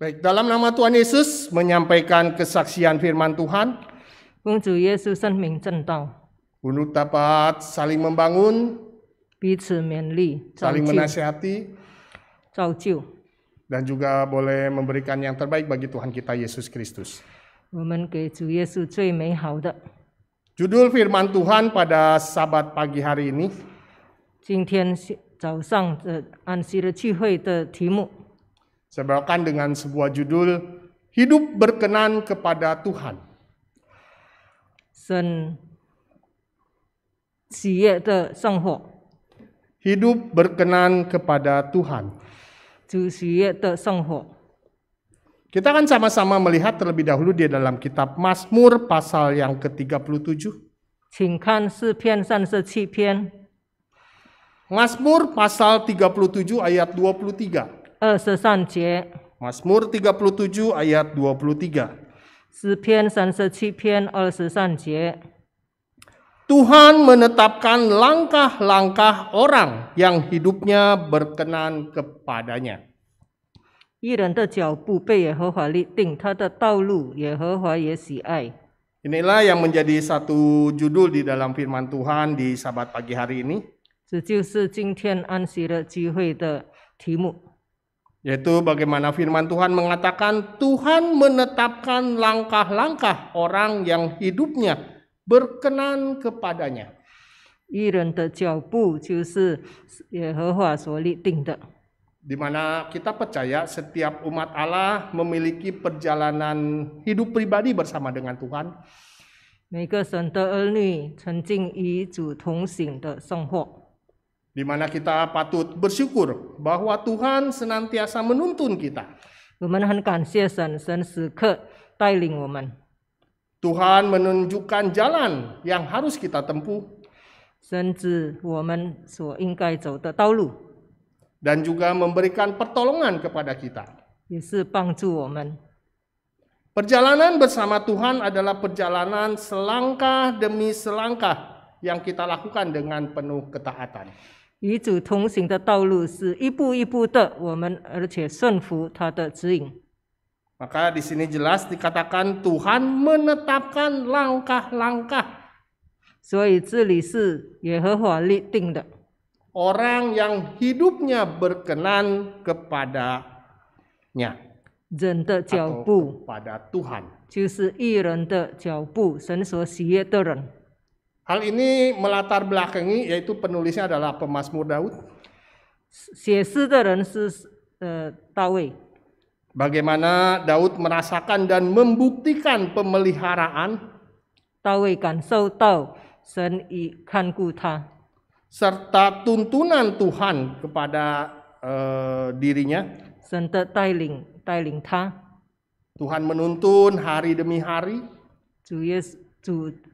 Baik, dalam nama Tuhan Yesus menyampaikan kesaksian firman Tuhan. 奉主耶稣圣名正道，Bunuh dapat saling membangun, 彼此勉励，造 saling 就 menasihati, Dan juga boleh memberikan yang terbaik bagi Tuhan kita Yesus Kristus. Judul firman Tuhan pada sabat pagi hari ini 今天是早上的安息日聚会的题目 saya bawakan dengan sebuah judul Hidup Berkenan kepada Tuhan. Sen Hidup berkenan kepada Tuhan. Kita akan sama-sama melihat terlebih dahulu di dalam kitab Mazmur pasal yang ke-37. Mazmur pasal 37 ayat 23. 二十三节。Mazmur 37 ayat 23. Tuhan menetapkan langkah-langkah orang yang hidupnya berkenan kepadanya. Inilah yang menjadi satu judul di dalam firman Tuhan di Sabat pagi hari ini. 这就是今天安息日聚会的题目。yaitu bagaimana firman Tuhan mengatakan Tuhan menetapkan langkah-langkah orang yang hidupnya berkenan kepadanya. Di mana kita percaya setiap umat Allah memiliki perjalanan hidup pribadi bersama dengan Tuhan. Tuhan di mana kita patut bersyukur bahwa Tuhan senantiasa menuntun kita. Tuhan menunjukkan jalan yang harus kita tempuh. Dan juga memberikan pertolongan kepada kita. Perjalanan bersama Tuhan adalah perjalanan selangkah demi selangkah yang kita lakukan dengan penuh ketaatan. 与主同行的道路是一步一步的，我们而且顺服他的指引。Maka di sini jelas dikatakan Tuhan menetapkan langkah-langkah. Orang yang hidupnya berkenan kepadanya. 人的脚步，pada Tuhan，就是一人的脚步，神所喜悦的人。Hal ini melatar belakangi yaitu penulisnya adalah pemazmur Daud. Bagaimana Daud merasakan dan membuktikan pemeliharaan? Serta tuntunan Tuhan kepada uh, dirinya. Tuhan menuntun hari demi hari.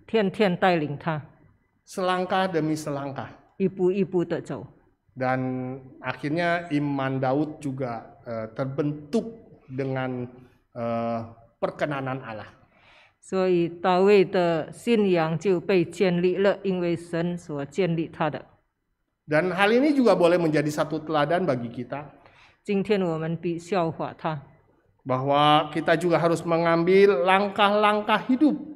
天天带领他，selangkah demi selangkah Dan akhirnya iman Daud juga uh, terbentuk dengan uh, perkenanan Allah. Dan hal ini juga boleh menjadi satu teladan bagi kita. Bahwa kita juga harus mengambil langkah-langkah hidup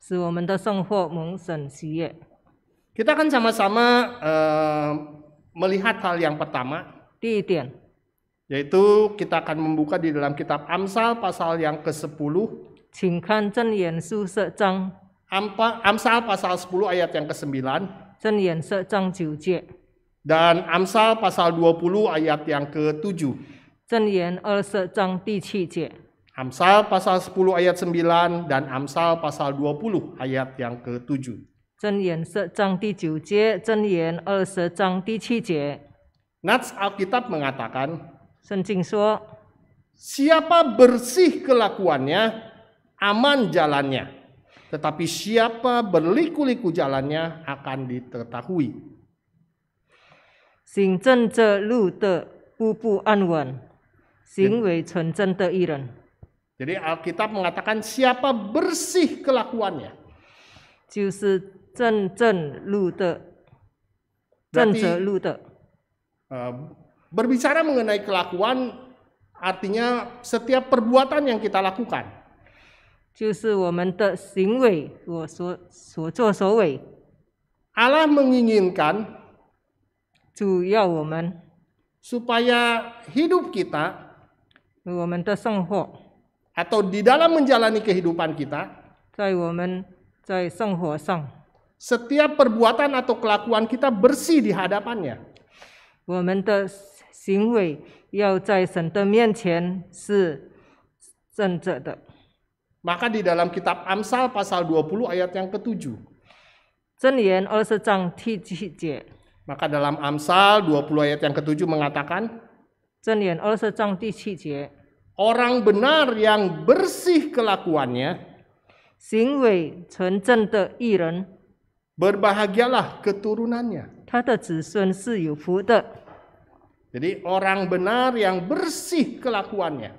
使我们的生活蒙神喜悦。Kita akan sama-sama uh, melihat hal yang pertama. Yaitu kita akan membuka di dalam kitab Amsal pasal yang ke-10. 请看箴言书十章 Amsal pasal 10 ayat yang ke-9. 箴言十章九节 dan Amsal pasal 20 ayat yang ke-7. 箴言二十章第七节 Amsal pasal 10 ayat 9 dan Amsal pasal 20 ayat yang ke-7. E Nats Alkitab mengatakan, Siapa bersih kelakuannya, aman jalannya. Tetapi siapa berliku-liku jalannya akan diketahui. 行正这路的，步步安稳；行为纯正的艺人。jadi Alkitab mengatakan siapa bersih kelakuannya. Berarti, eh, berbicara mengenai kelakuan artinya setiap perbuatan yang kita lakukan. Allah menginginkan supaya hidup kita 我们的生活 atau di dalam menjalani kehidupan kita, setiap perbuatan atau kelakuan kita bersih di hadapannya. Maka di dalam kitab Amsal pasal 20 ayat yang ketujuh. Maka dalam Amsal 20 ayat yang ketujuh mengatakan Orang benar yang bersih kelakuannya, berbahagialah keturunannya. Jadi orang benar yang bersih kelakuannya.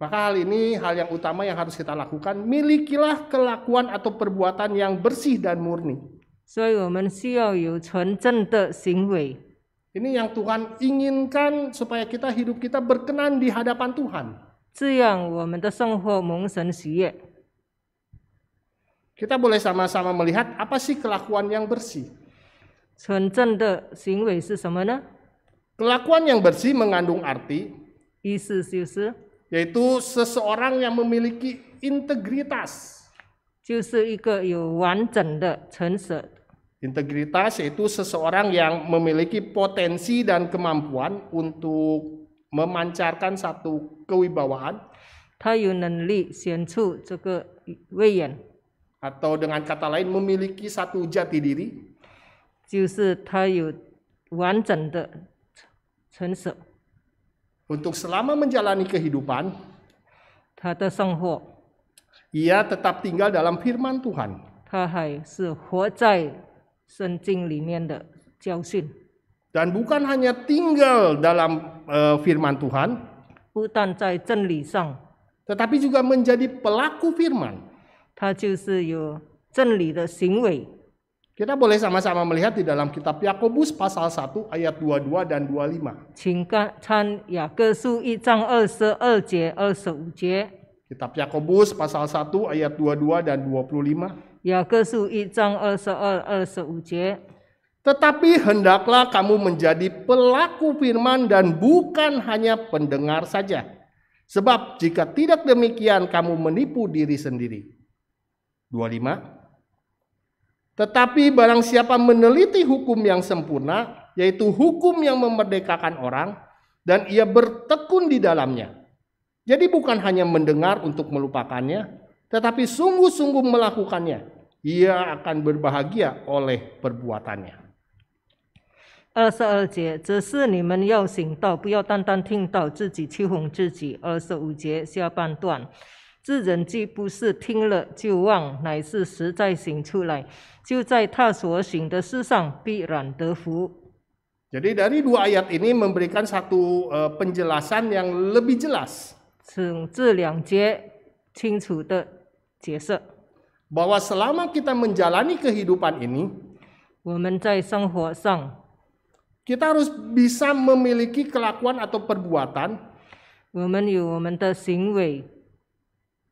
maka hal ini hal yang utama yang harus kita lakukan, milikilah kelakuan atau perbuatan yang bersih dan murni. 所以我们需要有纯正的行为。ini yang Tuhan inginkan supaya kita hidup kita berkenan di hadapan Tuhan. kita boleh sama-sama melihat apa sih kelakuan yang bersih. Kelakuan yang bersih mengandung arti yaitu seseorang yang memiliki integritas, 就是一个有完整的、诚实 Integritas yaitu seseorang yang memiliki potensi dan kemampuan untuk memancarkan satu kewibawaan. atau dengan kata lain memiliki satu jati diri. untuk selama menjalani kehidupan, ia tetap tinggal dalam firman Tuhan. 他还是活在圣经里面的教训。Dan bukan hanya tinggal dalam uh, firman Tuhan, tetapi juga menjadi pelaku firman. Kita boleh sama-sama melihat di dalam kitab Yakobus pasal 1 ayat 22 dan 25. Kitab Yakobus pasal 1 ayat 22 dan 25. Tetapi hendaklah kamu menjadi pelaku firman dan bukan hanya pendengar saja. Sebab jika tidak demikian kamu menipu diri sendiri. 25. Tetapi barang siapa meneliti hukum yang sempurna, yaitu hukum yang memerdekakan orang, dan ia bertekun di dalamnya. Jadi bukan hanya mendengar untuk melupakannya, tetapi sungguh-sungguh melakukannya, ia akan berbahagia oleh perbuatannya. 二十二节，只是你们要行道，不要单单听到自己欺哄自己。二十五节下半段，这人既不是听了就忘，乃是实在行出来，就在他所行的事上必然得福。Jadi dari dua ayat ini memberikan satu e, penjelasan yang lebih jelas. 请这两节清楚的解释 bahwa selama kita menjalani kehidupan ini, kita harus bisa memiliki kelakuan atau perbuatan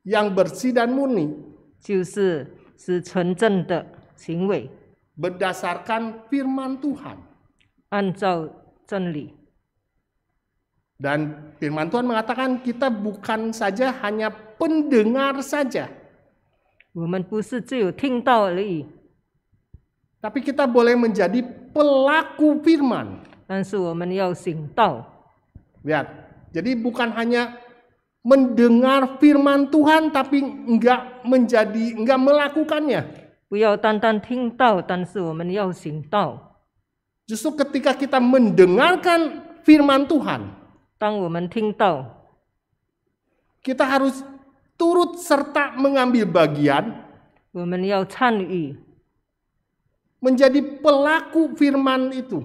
yang bersih dan murni berdasarkan firman Tuhan. dan firman Tuhan mengatakan kita bukan saja hanya pendengar saja tapi kita boleh menjadi pelaku firman. Lihat, jadi bukan hanya mendengar firman Tuhan tapi enggak menjadi enggak melakukannya. Justru ketika kita mendengarkan firman Tuhan, kita harus turut serta mengambil bagian menjadi pelaku firman itu.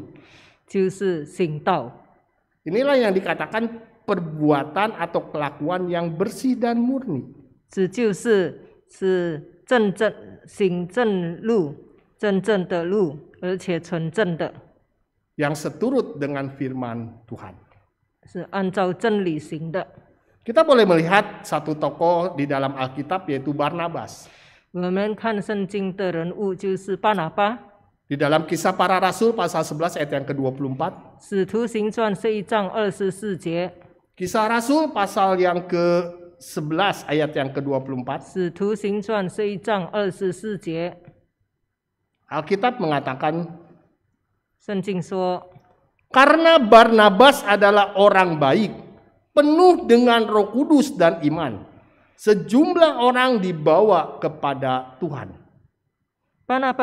Inilah yang dikatakan perbuatan atau kelakuan yang bersih dan murni. Yang seturut dengan firman Tuhan. 是按照真理行的。kita boleh melihat satu tokoh di dalam Alkitab yaitu Barnabas. Di dalam kisah para rasul pasal 11 ayat yang ke-24. Kisah rasul pasal yang ke-11 ayat yang ke-24. Alkitab mengatakan karena Barnabas adalah orang baik penuh dengan Roh Kudus dan iman. Sejumlah orang dibawa kepada Tuhan. Lihat,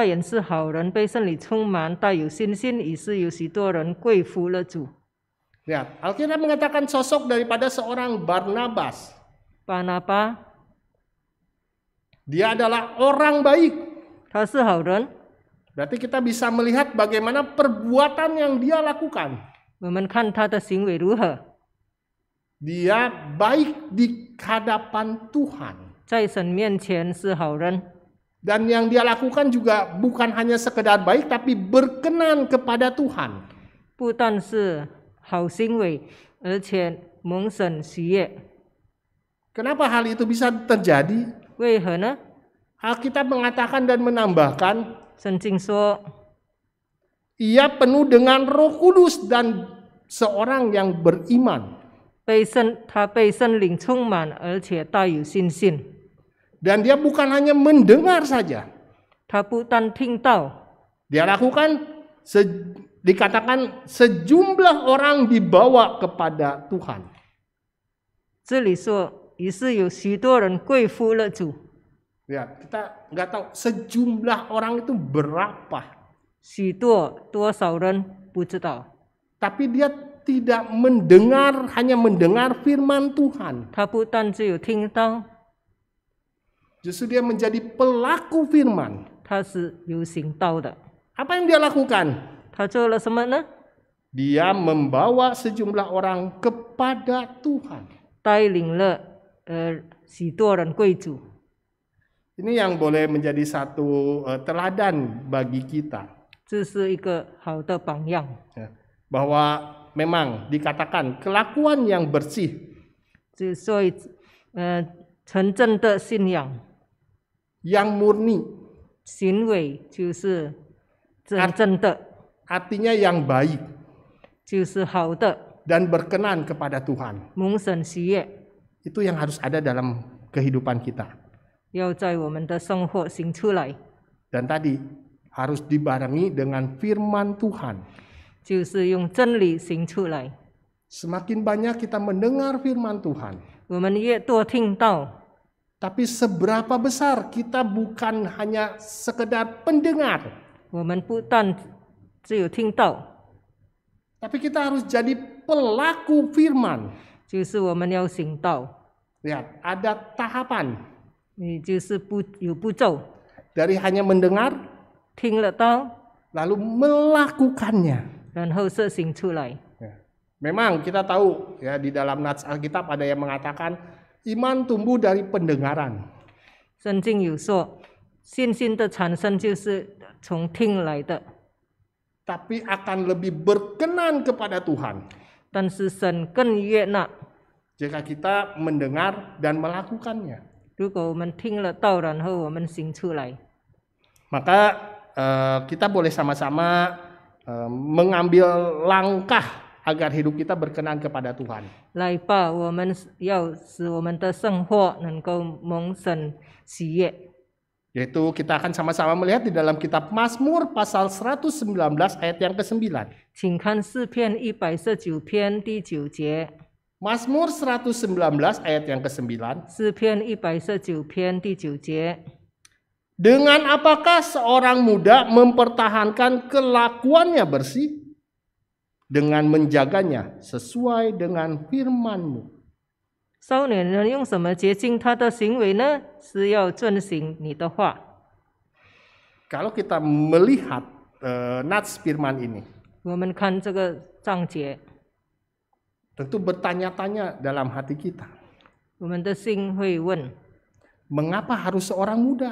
ya, Alkitab mengatakan sosok daripada seorang Barnabas. Panapa? Dia adalah orang baik. Berarti kita bisa melihat bagaimana perbuatan yang dia lakukan. 我们看他的行为如何。dia baik di hadapan Tuhan. Dan yang dia lakukan juga bukan hanya sekedar baik tapi berkenan kepada Tuhan. Kenapa hal itu bisa terjadi? kita mengatakan dan menambahkan, ia penuh dengan Roh Kudus dan seorang yang beriman. 被圣他被圣灵充满，而且带有信心。Dan dia bukan hanya mendengar saja. Dia bukan tahu. Dia lakukan se, dikatakan sejumlah orang dibawa kepada Tuhan. 这里说，于是有许多人跪服了主。Ya, kita nggak tahu sejumlah orang itu berapa. tapi dia tidak mendengar, hanya mendengar firman Tuhan. Justru dia menjadi pelaku firman. Apa yang dia lakukan? Dia membawa sejumlah orang kepada Tuhan. Eh, Ini yang boleh menjadi satu eh, teladan bagi kita. Ya, bahwa memang dikatakan kelakuan yang bersih. Eh, yang murni artinya yang baik dan berkenan kepada Tuhan itu yang harus ada dalam kehidupan kita dan tadi harus dibarengi dengan firman Tuhan 就是用真理行出来。Semakin banyak kita mendengar firman Tuhan. Tapi seberapa besar kita bukan hanya sekedar pendengar. Tapi kita harus jadi pelaku firman. ada tahapan. Dari hanya mendengar, Lalu melakukannya. Memang kita tahu ya di dalam nats Alkitab ada yang mengatakan iman tumbuh dari pendengaran. Tapi akan lebih berkenan kepada Tuhan. Dan Jika kita mendengar dan melakukannya. Maka uh, eh, kita boleh sama-sama Eh, mengambil langkah agar hidup kita berkenan kepada Tuhan. Yaitu kita akan sama-sama melihat di dalam kitab Mazmur pasal 119 ayat yang ke-9. Mazmur 119 ayat yang ke-9. 诗篇一百十九篇第九节。dengan apakah seorang muda mempertahankan kelakuannya bersih? Dengan menjaganya sesuai dengan firmanmu. Kalau kita melihat uh, nats firman ini, tentu bertanya bertanya-tanya dalam hati kita. mengapa harus seorang muda?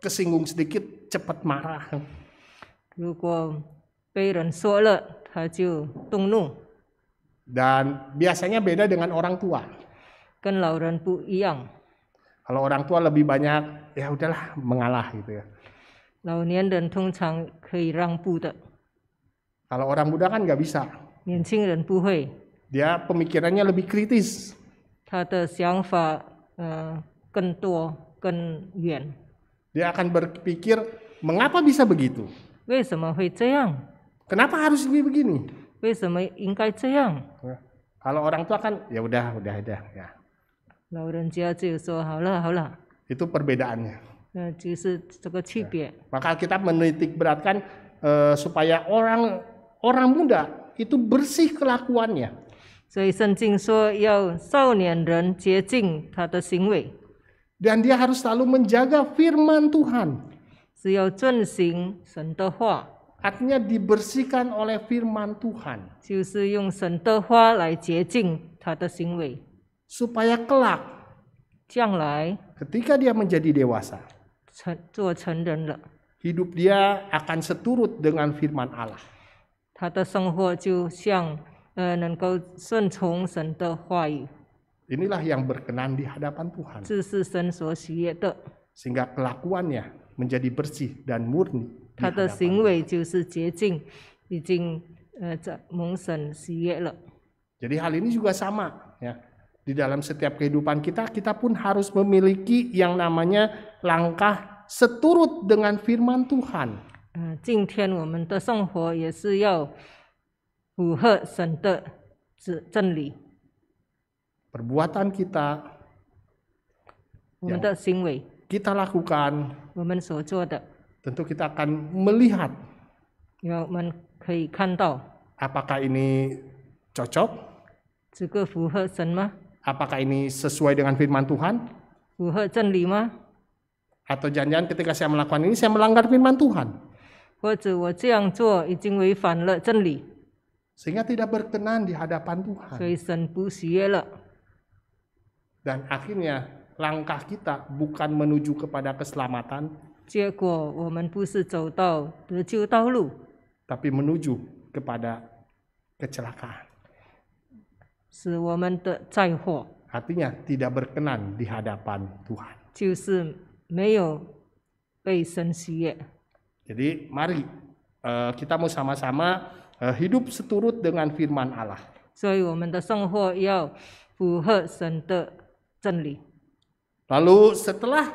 kesinggung sedikit cepat marah. Dan biasanya beda dengan orang tua. Kan lauran pu iyang. Kalau orang tua lebih banyak ya udahlah mengalah gitu ya. tong chang kei rang pu de. Kalau orang muda kan nggak bisa. Nian ren pu hui. Dia pemikirannya lebih kritis. Ta de xiang fa eh, tuo yuan. Dia akan berpikir, mengapa bisa begitu? Kenapa harus ini begini? kalau orang tua kan, ya udah, udah, udah, ya. Itu perbedaannya. Nah, maka kita menitik beratkan supaya orang orang muda itu bersih kelakuannya. Dan dia harus selalu menjaga firman Tuhan. Artinya dibersihkan oleh firman Tuhan. Supaya kelak ketika dia menjadi dewasa hidup dia akan seturut dengan firman Allah. 他的生活就像呃能够顺从神的话语。Inilah yang berkenan di hadapan Tuhan. Sehingga kelakuannya menjadi bersih dan murni. Jadi hal ini juga sama ya. Di dalam setiap kehidupan kita, kita pun harus memiliki yang namanya langkah seturut dengan firman Tuhan. Uh, perbuatan kita yang kita lakukan tentu kita akan melihat apakah ini cocok apakah ini sesuai dengan firman Tuhan atau jangan-jangan ketika saya melakukan ini saya melanggar firman Tuhan sehingga tidak berkenan di hadapan Tuhan dan akhirnya langkah kita bukan menuju kepada keselamatan, tapi menuju kepada kecelakaan. Artinya tidak berkenan di hadapan Tuhan. Jadi mari eh, kita mau sama-sama eh, hidup seturut dengan firman Allah. 所以我们的生活要符合神的 Stanley. Lalu setelah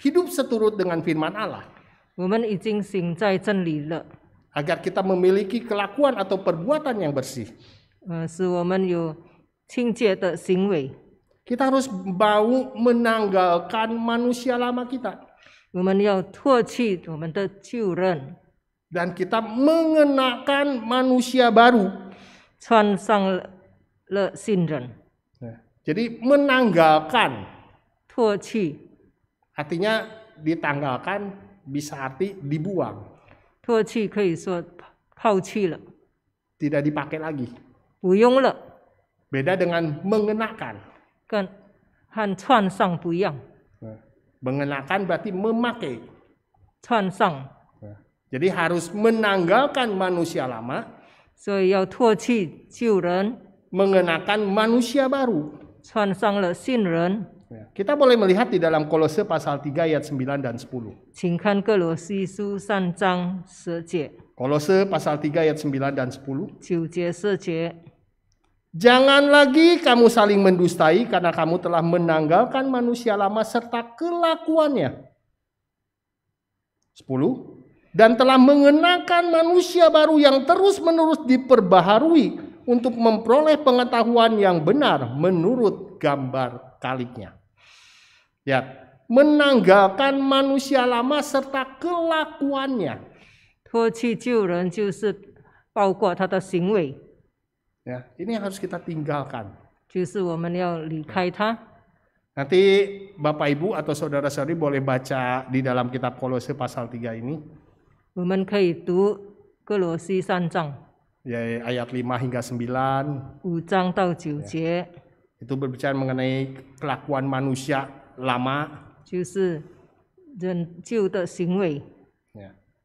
hidup seturut dengan firman Allah, Agar kita memiliki kelakuan atau perbuatan yang bersih. Eh, kita harus mau menanggalkan manusia lama kita Dan kita mengenakan manusia baru. Jadi menanggalkan. Tuoci. Artinya ditanggalkan bisa arti dibuang. Tuoci Tidak dipakai lagi. Le. Beda dengan mengenakan. Kan han chuan sang bu yang. Nah, mengenakan berarti memakai. Chuan sang. Nah, jadi harus menanggalkan manusia lama. So, Mengenakan manusia baru. 传上了信任。Kita boleh melihat di dalam Kolose pasal 3 ayat 9 dan 10. Kolose pasal 3 ayat 9 dan 10. Jangan lagi kamu saling mendustai karena kamu telah menanggalkan manusia lama serta kelakuannya. 10. Dan telah mengenakan manusia baru yang terus-menerus diperbaharui untuk memperoleh pengetahuan yang benar menurut gambar kaliknya. Ya, menanggalkan manusia lama serta kelakuannya. Ya, ini yang harus kita tinggalkan. Nanti Bapak Ibu atau saudara-saudari boleh baca di dalam kitab Kolose pasal 3 ini. 我们可以读哥罗西三章。Ya, ya ayat 5 hingga 9. Ujang tau ya. Itu berbicara mengenai kelakuan manusia lama. Ya.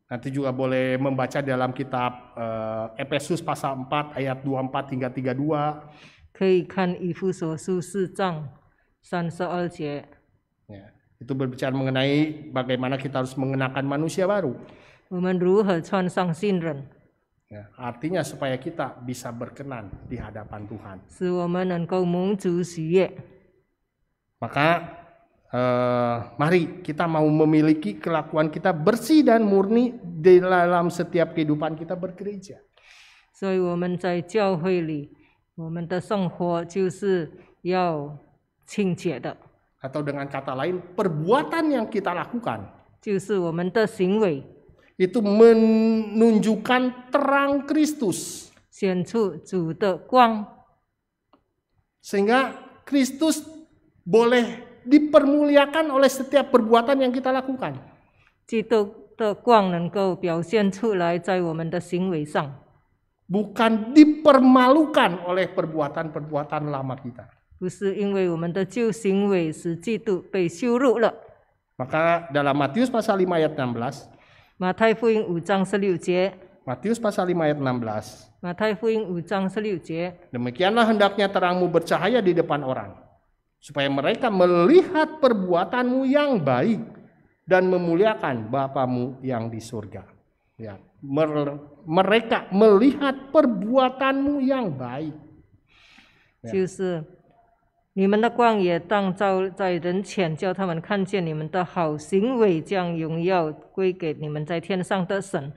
Nanti juga boleh membaca dalam kitab uh, Efesus pasal 4 ayat 24 hingga 32. 可以看以父所书四章三十二节。Ya, itu berbicara mengenai bagaimana kita harus mengenakan manusia baru. 我们如何穿上新人？Ya, artinya supaya kita bisa berkenan di hadapan Tuhan. Maka eh, mari kita mau memiliki kelakuan kita bersih dan murni di dalam setiap kehidupan kita bergereja. Atau dengan kata lain, perbuatan yang kita lakukan 就是我们的行为 itu menunjukkan terang Kristus. Sehingga Kristus boleh dipermuliakan oleh setiap perbuatan yang kita lakukan. Bukan dipermalukan oleh perbuatan-perbuatan lama kita. Maka dalam Matius pasal 5 ayat 16 Matius pasal 5 ayat 16. Matai Fuing Ujang Demikianlah hendaknya terangmu bercahaya di depan orang, supaya mereka melihat perbuatanmu yang baik dan memuliakan Bapamu yang di surga. Ya, mer mereka melihat perbuatanmu yang baik. Ya. 你们的光也当照在人前，叫他们看见你们的好行为，将荣耀归给你们在天上的神。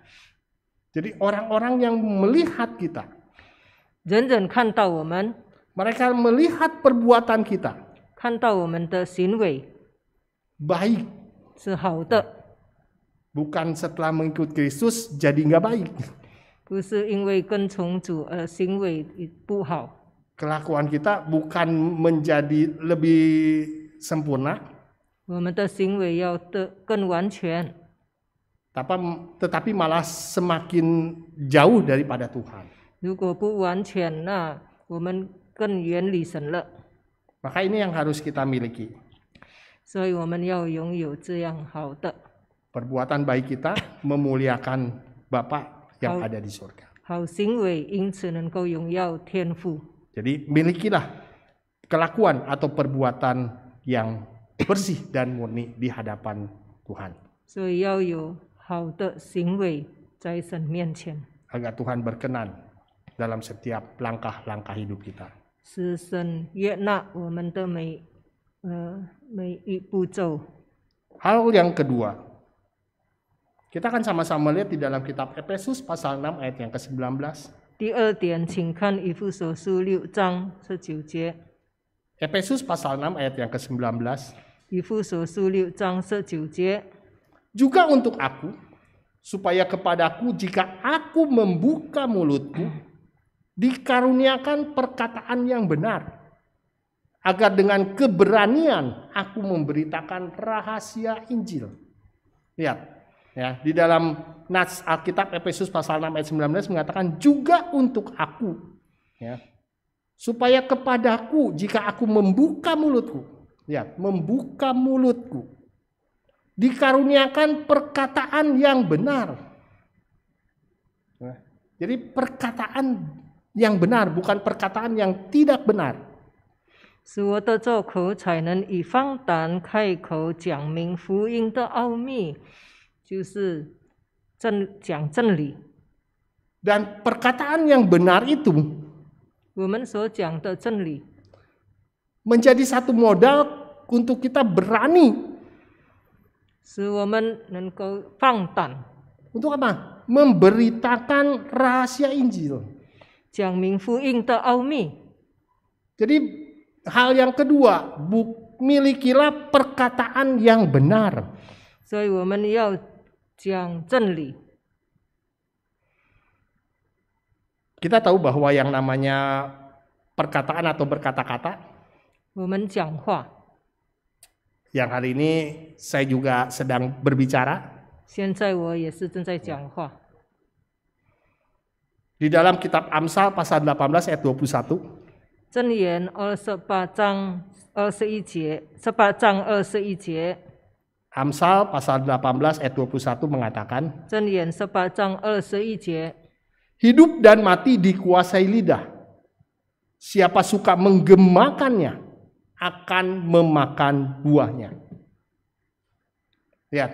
Jadi orang-orang yang melihat kita, 人人看到我们，mereka melihat perbuatan kita 看到我们的行为 baik setelah mengikut Kristus jadi nggak baik. 不是因为跟从主而行为不好。kelakuan kita bukan menjadi lebih sempurna. Tapi, tetapi malah semakin jauh daripada Tuhan. Maka ini yang harus kita miliki. Perbuatan baik kita memuliakan Bapa yang ada di surga. 好行为因此能够荣耀天父。jadi milikilah kelakuan atau perbuatan yang bersih dan murni di hadapan Tuhan. Agar Tuhan berkenan dalam setiap langkah-langkah hidup kita. Hal yang kedua, kita akan sama-sama lihat di dalam kitab Efesus pasal 6 ayat yang ke-19. 第二点，请看以父所书六章十九节。Efesus pasal 6 ayat yang ke Juga untuk aku, supaya kepadaku jika aku membuka mulutku, dikaruniakan perkataan yang benar agar dengan keberanian aku memberitakan rahasia Injil. Lihat, Ya, di dalam Nats Alkitab Efesus pasal 6 ayat 19 mengatakan juga untuk aku ya. Supaya kepadaku jika aku membuka mulutku, ya, membuka mulutku dikaruniakan perkataan yang benar. Ya, jadi perkataan yang benar bukan perkataan yang tidak benar. Dan perkataan yang benar itu menjadi satu modal untuk kita berani untuk apa? Memberitakan rahasia Injil. Jadi hal yang kedua, bu, milikilah perkataan yang benar. 所以我们要讲真理。Kita tahu bahwa yang namanya perkataan atau berkata-kata. Yang hari ini saya juga sedang berbicara. Di dalam kitab Amsal pasal 18 ayat 21. 21. Amsal pasal 18 ayat 21 mengatakan, Hidup dan mati dikuasai lidah. Siapa suka menggemakannya akan memakan buahnya. Ya,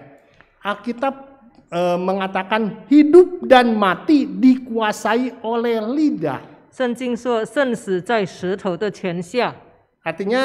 Alkitab e, mengatakan hidup dan mati dikuasai oleh lidah. Artinya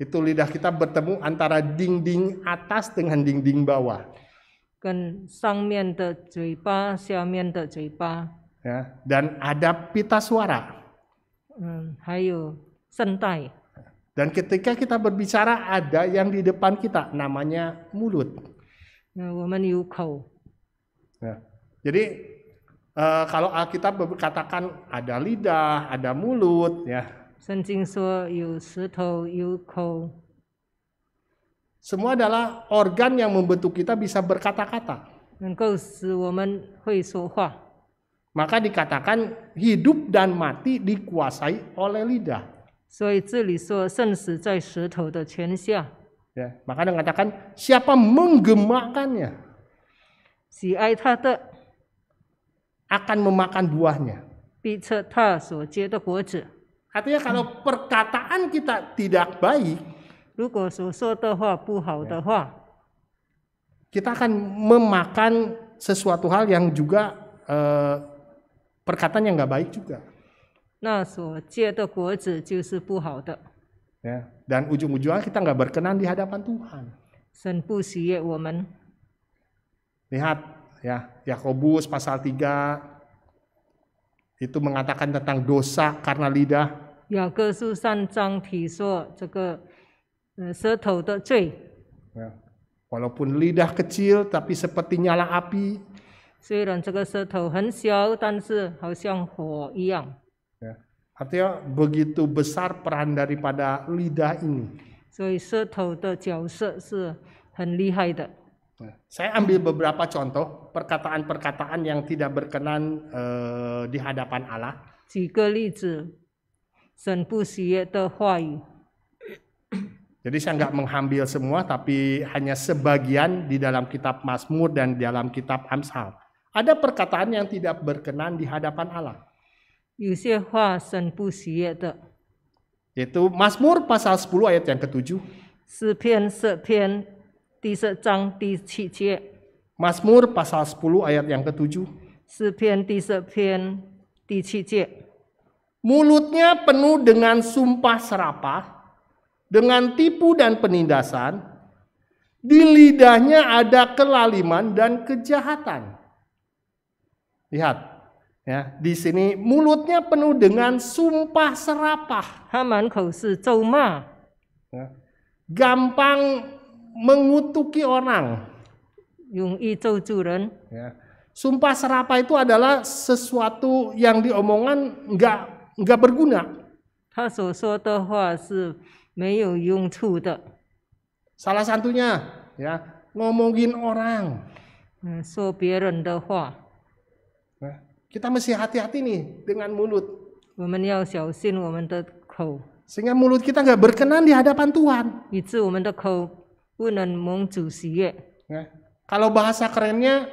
Itu lidah kita bertemu antara dinding atas dengan dinding bawah. Ya, dan ada pita suara. Hmm, dan ketika kita berbicara ada yang di depan kita namanya mulut. Nah, jadi Uh, kalau Alkitab berkatakan ada lidah, ada mulut, ya. Semua adalah organ yang membentuk kita bisa berkata-kata. Maka dikatakan hidup dan mati dikuasai oleh lidah. Ya, maka dikatakan siapa menggemakannya. Si akan memakan buahnya. Artinya kalau perkataan kita tidak baik, kita akan memakan sesuatu hal yang juga eh, perkataan yang nggak baik juga. Nah, dan ujung-ujungnya kita nggak berkenan di hadapan Tuhan. Lihat ya Yakobus pasal 3 itu mengatakan tentang dosa karena lidah. Ya, walaupun lidah kecil tapi seperti nyala api. artinya begitu besar peran daripada lidah ini. 所以舌头的角色是很厉害的。saya ambil beberapa contoh perkataan-perkataan yang tidak berkenan uh, di hadapan Allah. Jadi saya nggak mengambil semua, tapi hanya sebagian di dalam kitab Mazmur dan di dalam kitab Amsal. Ada perkataan yang tidak berkenan di hadapan Allah. Yaitu Mazmur pasal 10 ayat yang ketujuh di Masmur pasal 10 ayat yang ketujuh. Mulutnya penuh dengan sumpah serapah, dengan tipu dan penindasan. Di lidahnya ada kelaliman dan kejahatan. Lihat, Ya, di sini mulutnya penuh dengan sumpah serapah. Haman kau ya, Gampang mengutuki orang. Yung ya. Sumpah serapah itu adalah sesuatu yang diomongan nggak nggak berguna. Salah satunya ya ngomongin orang. Hmm, hua. Ya. kita mesti hati-hati nih dengan mulut. Sehingga mulut kita nggak berkenan di hadapan Tuhan. Itu 以致我们的口 Wunan mong cusie. ya kalau bahasa kerennya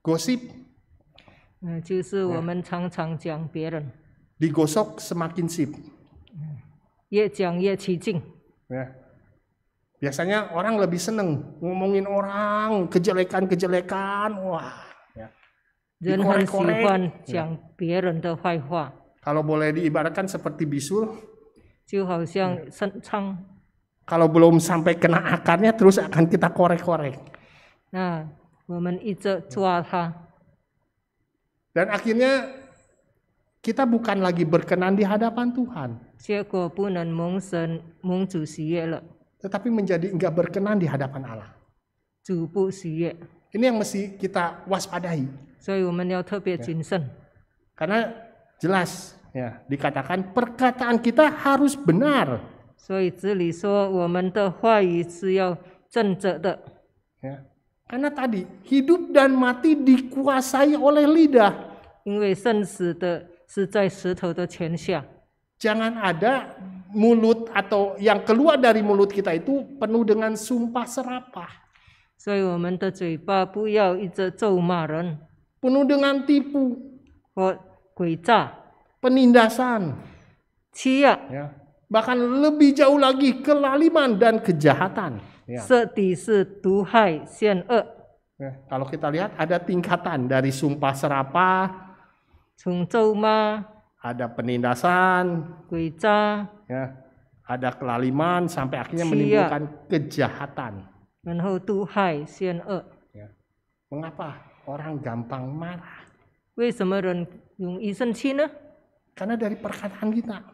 gosip. Nah, nah. Digosok semakin sip. Ye ya, jiang ye ya, qijing. Biasanya orang lebih seneng ngomongin orang kejelekan-kejelekan. Wah, ya. Dikorek-korek. Kalau boleh diibaratkan seperti bisul. 就好像声唱 kalau belum sampai kena akarnya terus akan kita korek-korek. Nah, momen itu cuaca. Dan akhirnya kita bukan lagi berkenan di hadapan Tuhan. Tetapi menjadi enggak berkenan di hadapan Allah. Ini yang mesti kita waspadai. Ya. Karena jelas ya dikatakan perkataan kita harus benar. 所以这里说我们的话语是要正直的。Ya. Karena tadi hidup dan mati dikuasai oleh lidah. Jangan ada mulut atau yang keluar dari mulut kita itu penuh dengan sumpah serapah. Penuh dengan tipu. penindasan, 欺压。Ya bahkan lebih jauh lagi kelaliman dan kejahatan. Ya. e. Ya, kalau kita lihat ada tingkatan dari sumpah serapa, ada penindasan, ya, ada kelaliman sampai akhirnya menimbulkan kejahatan. E. Ya. Mengapa orang gampang marah? Karena dari perkataan kita.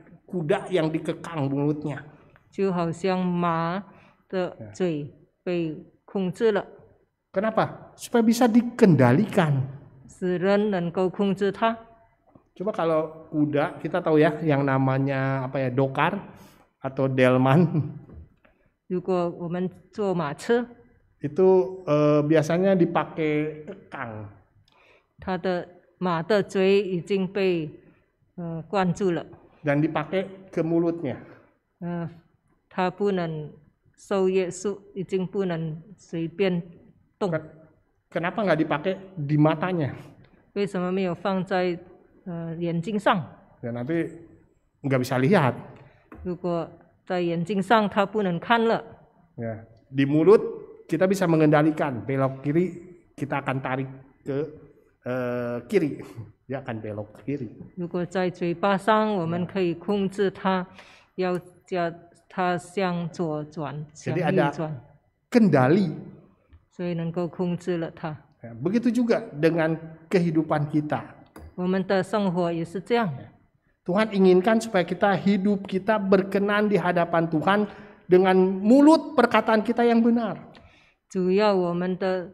kuda yang dikekang mulutnya. Kenapa? Supaya bisa dikendalikan. Coba kalau kuda kita tahu ya yang namanya apa ya dokar atau delman. itu eh, biasanya dipakai kekang. 它的马的嘴已经被呃关住了。dan dipakai ke mulutnya. Ah, kenapa nggak dipakai di matanya? Ya nanti nggak bisa lihat. Kan ya di mulut kita bisa mengendalikan belok kiri kita akan tarik ke kiri, akan belok Begitu juga dengan kehidupan kita. Tuhan inginkan supaya kita hidup kita berkenan di hadapan Tuhan dengan mulut perkataan kita yang benar. 主要我们的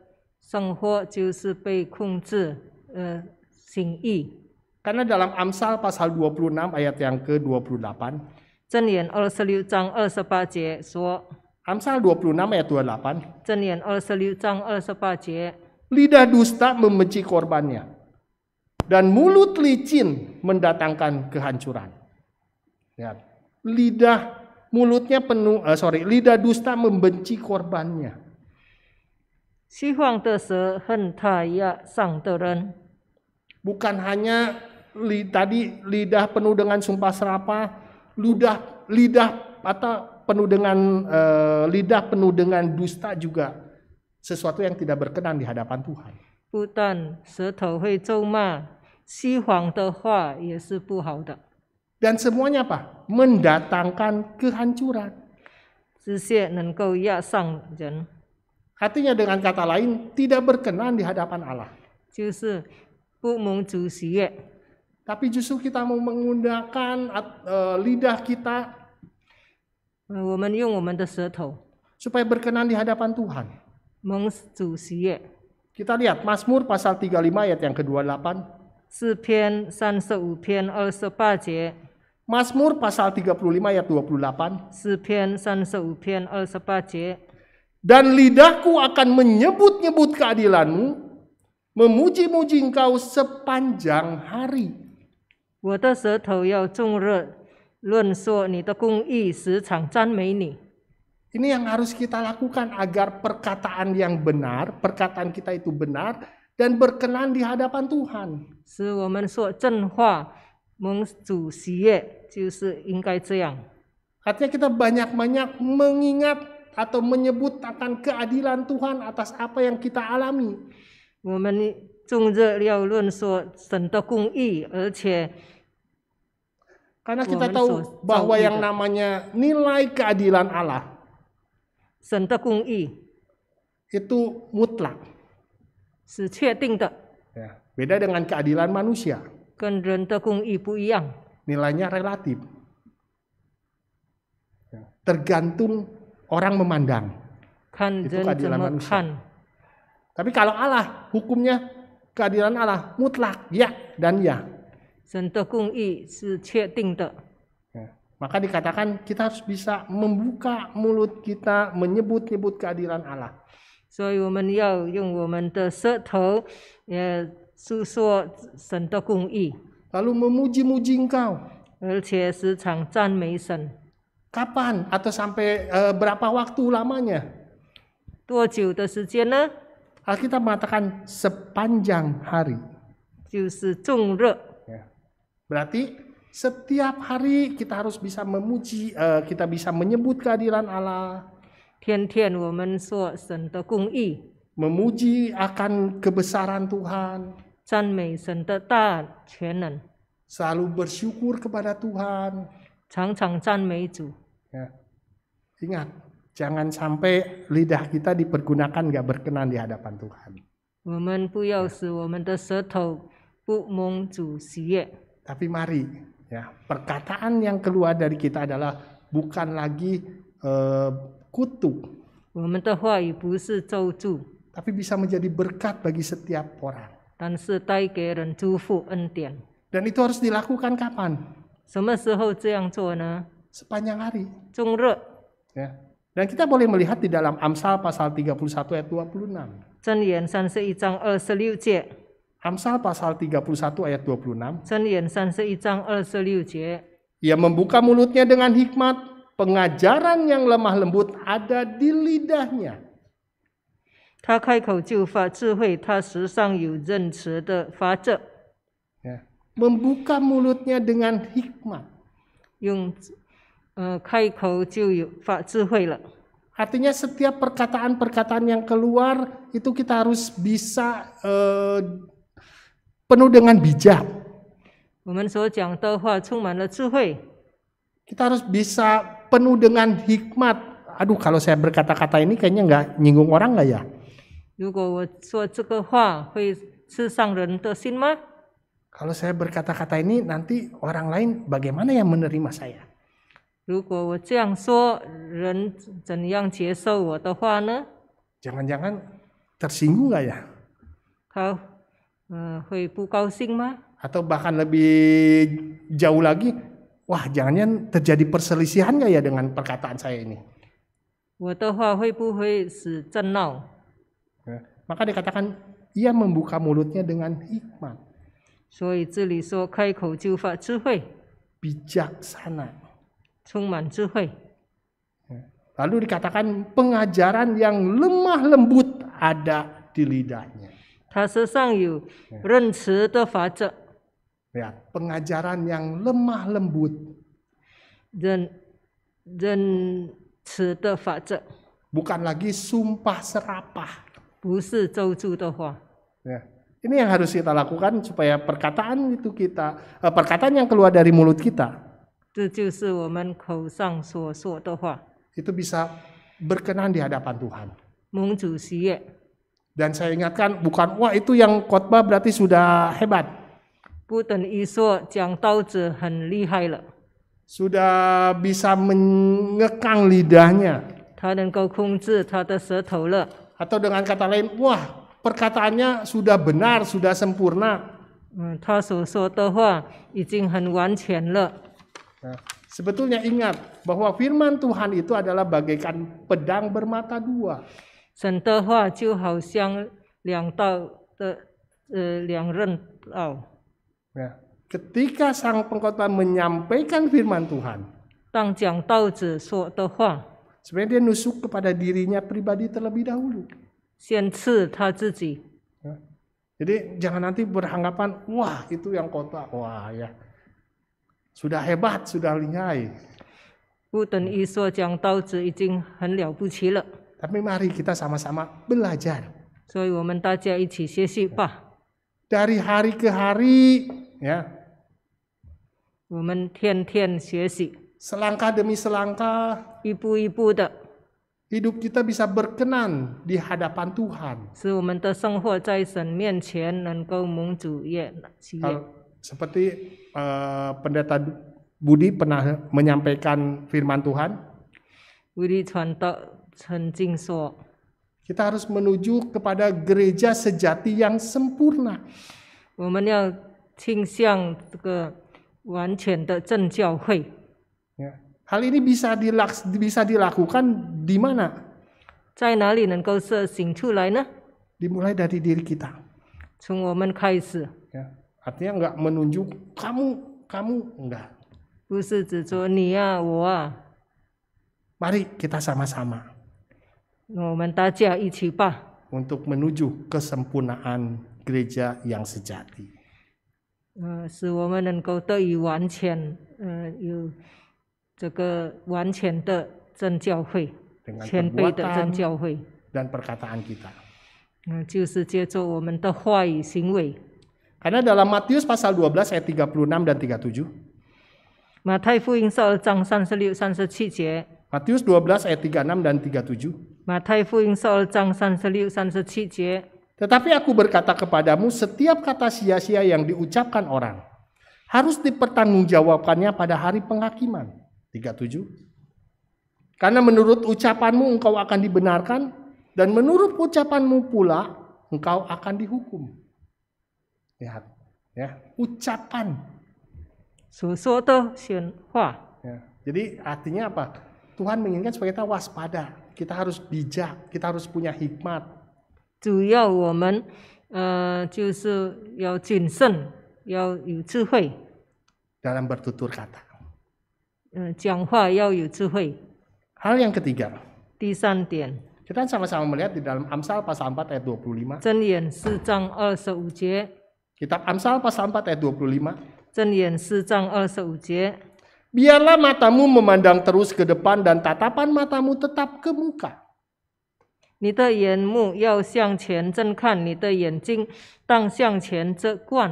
生活就是被控制，呃，心意。Karena dalam Amsal pasal 26 ayat yang ke-28 真言二十六章二十八节说 Amsal 26 ayat 28真言二十六章二十八节 Lidah dusta membenci korbannya dan mulut licin mendatangkan kehancuran. Lihat, ya, lidah mulutnya penuh uh, sorry lidah dusta membenci korbannya Bukan hanya li, tadi lidah penuh dengan sumpah serapah, ludah lidah atau penuh dengan uh, lidah penuh dengan dusta juga sesuatu yang tidak berkenan di hadapan Tuhan. Dan semuanya apa? Mendatangkan kehancuran. 这些能够压上人。Artinya dengan kata lain tidak berkenan di hadapan Allah. tapi justru kita mau menggunakan uh, e, lidah kita. Nah, supaya berkenan di hadapan Tuhan. Kita lihat Mazmur pasal 35 ayat yang ke-28. Mazmur pasal 35 ayat 28 dan lidahku akan menyebut-nyebut keadilanmu, memuji-muji engkau sepanjang hari. Ini yang harus kita lakukan agar perkataan yang benar, perkataan kita itu benar dan berkenan di hadapan Tuhan. Artinya kita banyak-banyak mengingat atau menyebut akan keadilan Tuhan atas apa yang kita alami. karena kita tahu bahwa yang namanya nilai keadilan Allah itu mutlak Ya, beda dengan keadilan manusia. Kan Nilainya relatif. Ya, tergantung orang memandang. Kan itu keadilan manusia. Kan. Tapi kalau Allah hukumnya keadilan Allah mutlak ya dan ya. Nah, maka dikatakan kita harus bisa membuka mulut kita menyebut-nyebut keadilan Allah. Ya, Lalu memuji memuji-muji engkau. 而且时常赞美神。Kapan atau sampai e, berapa waktu lamanya? Alkitab mengatakan sepanjang hari. Berarti setiap hari kita harus bisa memuji, uh, kita bisa menyebut kehadiran Allah. Memuji akan kebesaran Tuhan. Selalu bersyukur kepada Tuhan. 常常赞美主。Ingat, jangan sampai lidah kita dipergunakan nggak berkenan di hadapan Tuhan. Ya. Tapi mari, ya perkataan yang keluar dari kita adalah bukan lagi uh, eh, kutuk. Tapi bisa menjadi berkat bagi setiap orang. Dan itu harus dilakukan kapan? Sepanjang hari. 中热. Ya. Dan kita boleh melihat di dalam Amsal pasal 31 ayat 26. Amsal pasal 31 ayat 26. Ia membuka mulutnya dengan hikmat, pengajaran yang lemah lembut ada di lidahnya. Ya. membuka mulutnya dengan hikmat. 用 Artinya setiap perkataan-perkataan yang keluar itu kita harus bisa penuh dengan bijak. Kita harus bisa penuh dengan hikmat. Aduh, kalau saya berkata-kata ini kayaknya nggak nyinggung orang nggak ya? Kalau saya berkata-kata ini nanti orang lain bagaimana yang menerima saya? 如果我这样说，人怎样接受我的话呢？Jangan-jangan tersinggung nggak ya? Atau bahkan lebih jauh lagi, wah jangan-jangan terjadi perselisihan nggak ya dengan perkataan saya ini? dikatakan ia membuka mulutnya dengan hikmat. Lalu dikatakan pengajaran yang lemah lembut ada di lidahnya. Ya. ya. pengajaran yang lemah lembut. Dan Bukan lagi sumpah serapah. Ya. Ini yang harus kita lakukan supaya perkataan itu kita eh, perkataan yang keluar dari mulut kita itu bisa berkenan di hadapan Tuhan. Dan saya ingatkan bukan wah itu yang khotbah berarti sudah hebat. Sudah bisa mengekang lidahnya. Atau dengan kata lain, wah perkataannya sudah benar, sudah sempurna. 嗯，他所说的话已经很完全了。Nah, sebetulnya ingat bahwa firman Tuhan itu adalah bagaikan pedang bermata dua. Nah, ketika sang pengkota menyampaikan firman Tuhan, sebenarnya dia nusuk kepada dirinya pribadi terlebih dahulu. Ya. jadi jangan nanti beranggapan wah itu yang kota, wah ya sudah hebat, sudah lihai. Tapi mari kita sama-sama belajar kita Dari hari ke hari, ya Selangkah demi selangkah Hidup kita bisa berkenan di hadapan Tuhan. 使我们的生活在神面前能够蒙主悦喜悦。Kalau, seperti uh, pendeta Budi pernah menyampaikan firman Tuhan. Budi contoh Kita harus menuju kepada gereja sejati yang sempurna. Ya. Hal ini bisa dilaks, bisa dilakukan di mana? Dimulai dari diri kita. 从我们开始。Artinya nggak menunjuk kamu, kamu enggak. Mari kita sama-sama. Untuk menuju kesempurnaan gereja yang sejati. dan perkataan kita. Karena dalam Matius pasal 12 ayat 36 dan 37. Matius 12 ayat 36 dan 37. Matius 12 ayat 36 dan 37. Matius 12 ayat 37. Tetapi aku berkata kepadamu, setiap kata sia-sia yang diucapkan orang harus dipertanggungjawabkannya pada hari penghakiman. 37. Karena menurut ucapanmu engkau akan dibenarkan dan menurut ucapanmu pula engkau akan dihukum. Lihat, ya ucapan. Susu tuh xinhua. Ya. Jadi artinya apa? Tuhan menginginkan supaya kita waspada, kita harus bijak, kita harus punya hikmat. kita eh, dalam bertutur kata. Eh, Hal yang ketiga. kita sama sama-sama melihat di dalam Amsal pasal 4 ayat 25. 箴言四章二十五节。Kitab Amsal pasal 4 ayat 25. Biarlah matamu memandang terus ke depan dan tatapan matamu tetap ke muka. 你的眼目要向前正看，你的眼睛当向前这观。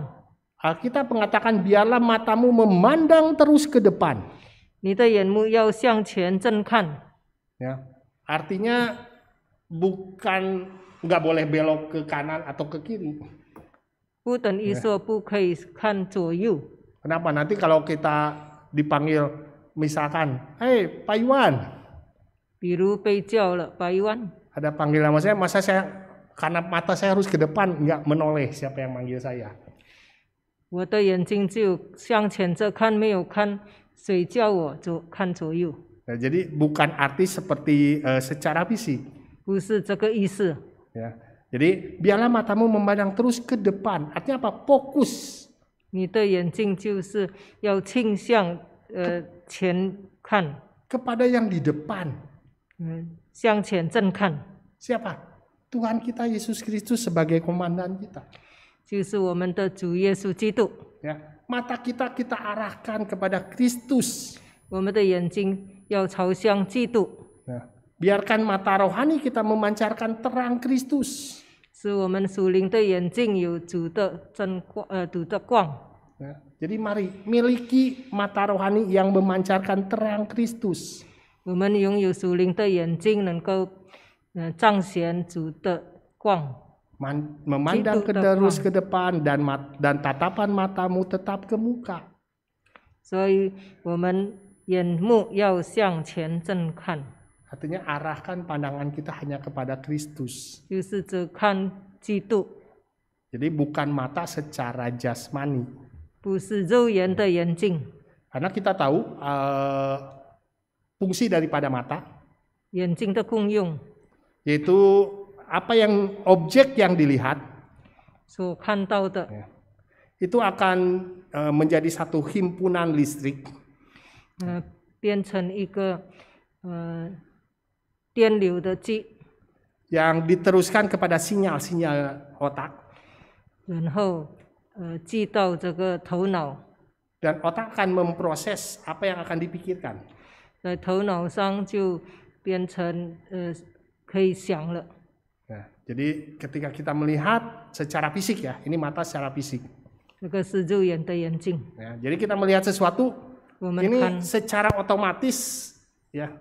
Alkitab mengatakan biarlah matamu memandang terus ke depan. Ya, artinya bukan nggak boleh belok ke kanan atau ke kiri. Kenapa nanti kalau kita dipanggil misalkan, "Hei, Pak Iwan." Biru pejau lah, Pak Iwan. Ada panggil nama saya, masa saya karena mata saya harus ke depan, nggak menoleh siapa yang manggil saya. 我的眼睛就向前着看，没有看谁叫我左看左右。Nah, jadi bukan arti seperti uh, secara fisik. 不是这个意思。Ya. Jadi biarlah matamu memandang terus ke depan. Artinya apa? Fokus. Kepada yang di depan. Siapa? Tuhan kita Yesus Kristus sebagai komandan kita. ya. mata kita kita arahkan kepada Kristus. 我们的眼睛要朝向基督。Nah, Biarkan mata rohani kita memancarkan terang Kristus. jadi mari miliki mata rohani yang memancarkan terang Kristus. memandang ke terus ke depan dan mat, dan tatapan matamu tetap ke muka. 所以我们眼目要向前正看。Artinya arahkan pandangan kita hanya kepada Kristus. Jadi bukan mata secara jasmani. Karena kita tahu uh, fungsi daripada mata yaitu apa yang objek yang dilihat so, ya, itu akan uh, menjadi satu himpunan listrik. Uh, yang diteruskan kepada sinyal-sinyal otak. E, Dan otak akan memproses apa yang akan dipikirkan. E, ya, jadi ketika kita melihat secara fisik ya, ini mata secara fisik. Ya, jadi kita melihat sesuatu, ini secara otomatis ya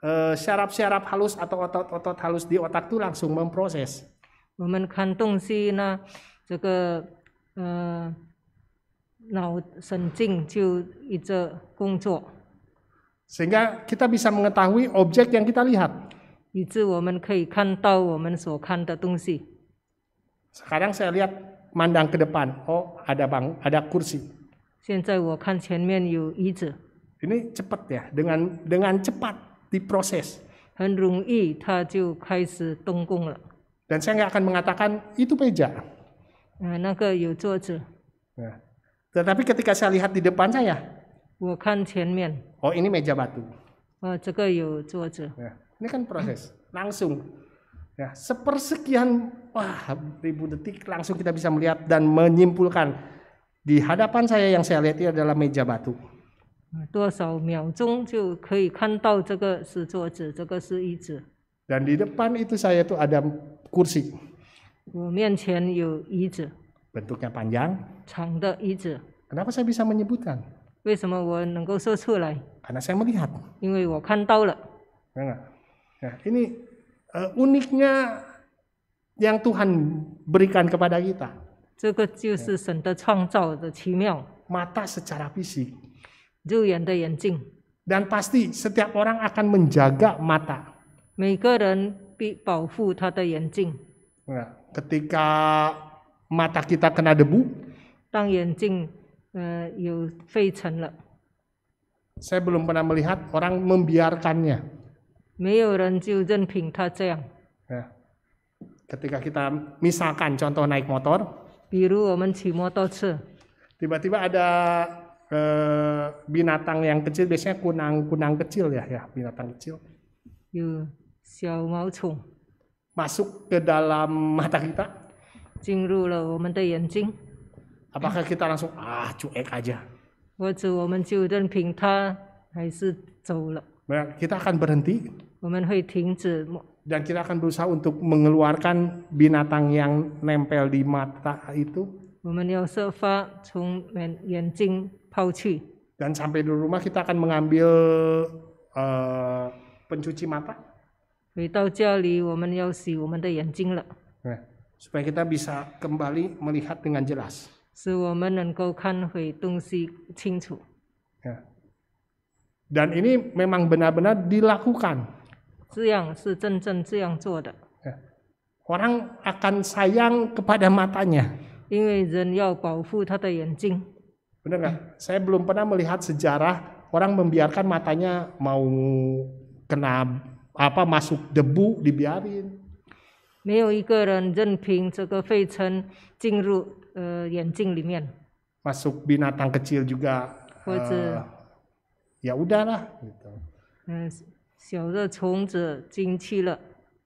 Eh, syaraf-syaraf halus atau otot-otot halus di otak itu langsung memproses. sih, eh, Sehingga kita bisa mengetahui objek yang kita lihat. Kan kan Sekarang saya lihat mandang ke depan. Oh, ada bang, ada kursi. Kan Ini cepat ya, dengan dengan cepat diproses. Dan saya nggak akan mengatakan itu meja. Nah, nah, tetapi ketika saya lihat di depan saya, oh ini meja batu. Oh, ini kan proses langsung. Ya, sepersekian wah ribu detik langsung kita bisa melihat dan menyimpulkan di hadapan saya yang saya lihat itu adalah meja batu. Dan di depan itu saya tuh ada kursi. Bentuknya panjang. Kenapa saya bisa menyebutkan? 为什么我能够说出来？Karena saya melihat. 因为我看到了。Enggak. Nah, ya, ini eh, uniknya yang Tuhan berikan kepada kita. 这个就是神的创造的奇妙。Mata secara fisik. Dan pasti setiap orang akan menjaga mata. Ketika mata kita kena debu, saya belum pernah melihat orang membiarkannya. ketika kita misalkan contoh naik motor, tiba-tiba ada Eh, binatang yang kecil biasanya kunang kunang kecil ya ya binatang kecil xiao mao chong masuk ke dalam mata kita apakah kita langsung ah cuek aja ya, kita akan berhenti dan kita akan berusaha untuk mengeluarkan binatang yang nempel di mata itu 我们要设法从眼眼睛 dan sampai di rumah kita akan mengambil uh, pencuci mata. 回到家里，我们要洗我们的眼睛了。Nah, supaya kita bisa kembali melihat dengan jelas. 使我们能够看回东西清楚。Nah, kan ya. dan ini memang benar-benar dilakukan. 这样是真正这样做的。Nah, ya. orang akan sayang kepada matanya. 因为人要保护他的眼睛。Benar nggak? Hmm. Saya belum pernah melihat sejarah orang membiarkan matanya mau kena apa masuk debu dibiarin. Masuk binatang kecil juga. Ya udahlah gitu.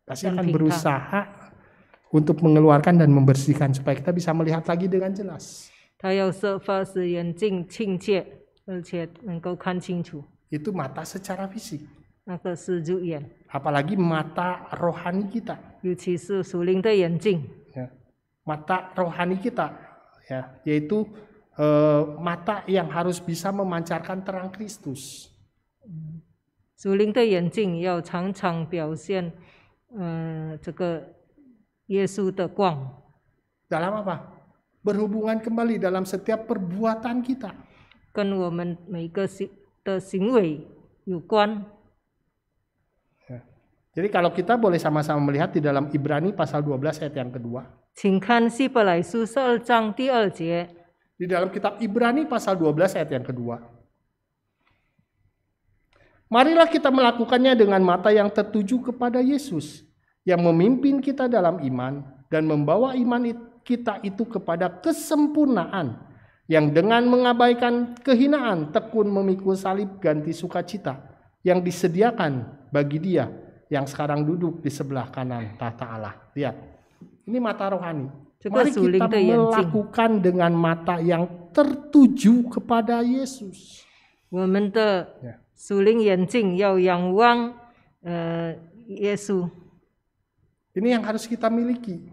akan berusaha untuk mengeluarkan dan membersihkan supaya kita bisa melihat lagi dengan jelas. 他要设法使眼睛清切，而且能够看清楚。Itu mata secara fisik. 那个是肉眼。Apalagi mata rohani kita. 尤其是属灵的眼睛。Yeah. Mata rohani kita, ya, yaitu e，mata yang harus bisa memancarkan terang Kristus. apa? berhubungan kembali dalam setiap perbuatan kita. Ya. Jadi kalau kita boleh sama-sama melihat di dalam Ibrani pasal 12 ayat yang kedua. E. Di dalam kitab Ibrani pasal 12 ayat yang kedua. Marilah kita melakukannya dengan mata yang tertuju kepada Yesus yang memimpin kita dalam iman dan membawa iman itu kita itu kepada kesempurnaan yang dengan mengabaikan kehinaan tekun memikul salib ganti sukacita yang disediakan bagi dia yang sekarang duduk di sebelah kanan tata Allah. Lihat. Ini mata rohani. Mari kita melakukan dengan mata yang tertuju kepada Yesus. Ya. suling yau yang wang eh, Yesus. ini yang harus kita miliki.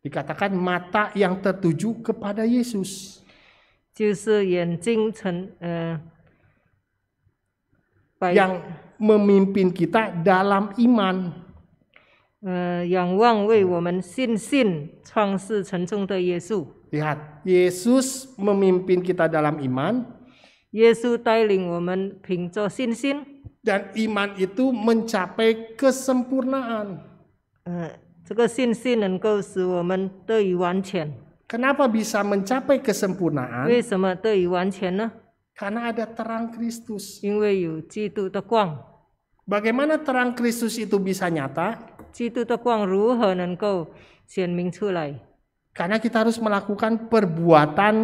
Dikatakan mata yang tertuju kepada Yesus. Eh, yang memimpin kita dalam iman. Eh, yang Lihat, Yesus memimpin kita dalam iman Dan iman itu mencapai kesempurnaan. Eh, Kenapa bisa mencapai kesempurnaan? Karena ada terang Kristus. Bagaimana terang Kristus itu bisa nyata? Karena kita harus melakukan perbuatan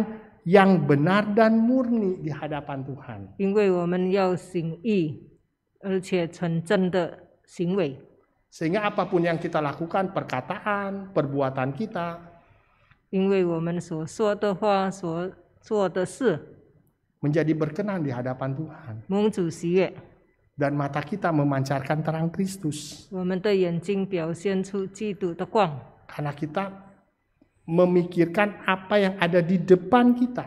yang benar dan murni di hadapan Tuhan. 因为我们要行义，而且成真的行为。sehingga apapun yang kita lakukan, perkataan, perbuatan kita, menjadi berkenan di hadapan Tuhan. dan mata kita memancarkan terang Kristus karena kita memikirkan apa yang ada di depan kita.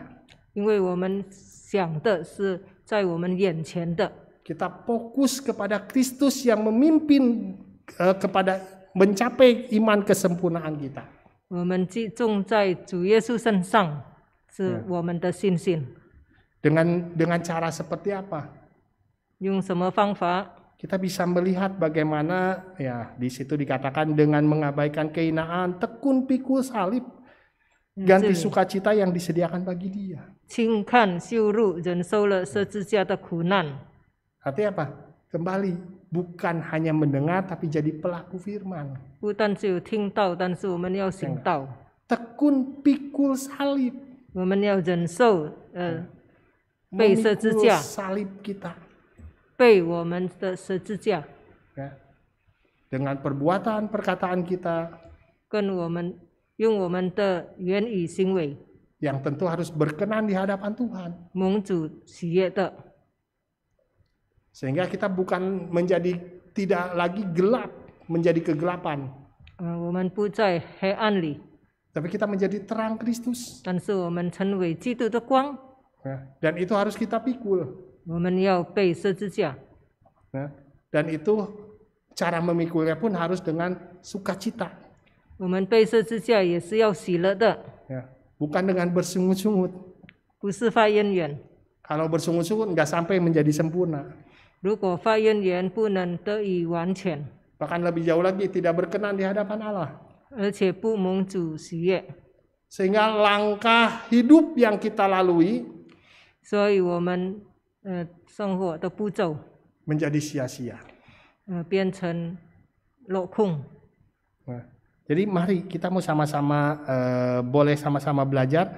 kita fokus kepada Kristus yang memimpin Eh, kepada mencapai iman kesempurnaan kita. Ya. Dengan dengan cara seperti apa? Kita bisa melihat bagaimana ya di situ dikatakan dengan mengabaikan keinaan tekun pikul salib, hmm, ganti sukacita yang disediakan bagi dia. Kan, Artinya apa? Kembali bukan hanya mendengar tapi jadi pelaku firman. Bukan si ting tau, dan si men sing tau. Tekun pikul salib. Men yau jen so, eh, hmm. pei se salib kita. Pei wo men ya. Dengan perbuatan, perkataan kita. Ken wo men, yung wo yuan yi sing wei. Yang tentu harus berkenan di hadapan Tuhan. Mung zu de. Sehingga kita bukan menjadi tidak lagi gelap, menjadi kegelapan. Ah, woman pucai he anli. Tapi kita menjadi terang Kristus. Dan so woman chen wei ji tu de guang. Ya, dan itu harus kita pikul. Woman yao se ya, Dan itu cara memikulnya pun harus dengan sukacita. Woman se jia ye yao le de. Ya, bukan dengan bersungut-sungut. Kalau bersungut bersungut-sungut nggak sampai menjadi sempurna bahkan lebih jauh lagi tidak berkenan di hadapan Allah. Sehingga langkah hidup yang kita lalui menjadi sia-sia. 呃变成落空。Nah, jadi mari kita mau sama-sama uh, boleh sama-sama belajar.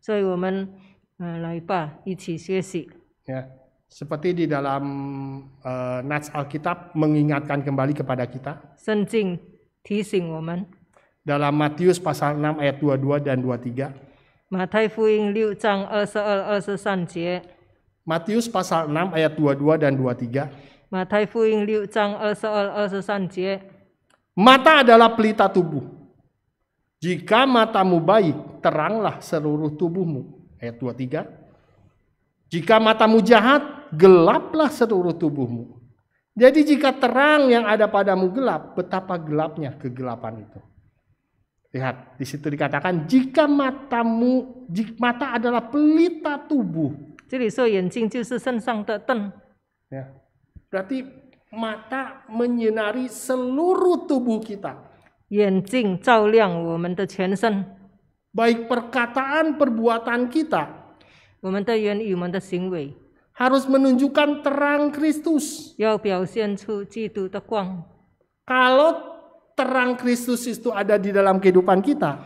所以我们呃来吧，一起学习。Ya, seperti di dalam uh, Nats Alkitab mengingatkan kembali kepada kita. Dalam Matius pasal 6 ayat 22 dan 23. E e Matius pasal 6 ayat 22 dan 23. E Mata adalah pelita tubuh. Jika matamu baik, teranglah seluruh tubuhmu. Ayat 23. Jika matamu jahat, gelaplah seluruh tubuhmu. Jadi jika terang yang ada padamu gelap, betapa gelapnya kegelapan itu. Lihat, di situ dikatakan jika matamu, jika mata adalah pelita tubuh. Jadi so ten, Ya. Berarti mata menyinari seluruh tubuh kita. Yancing Baik perkataan perbuatan kita. 我们的言语、我们的行为 harus menunjukkan terang Kristus. Kalau terang Kristus itu ada di dalam kehidupan kita,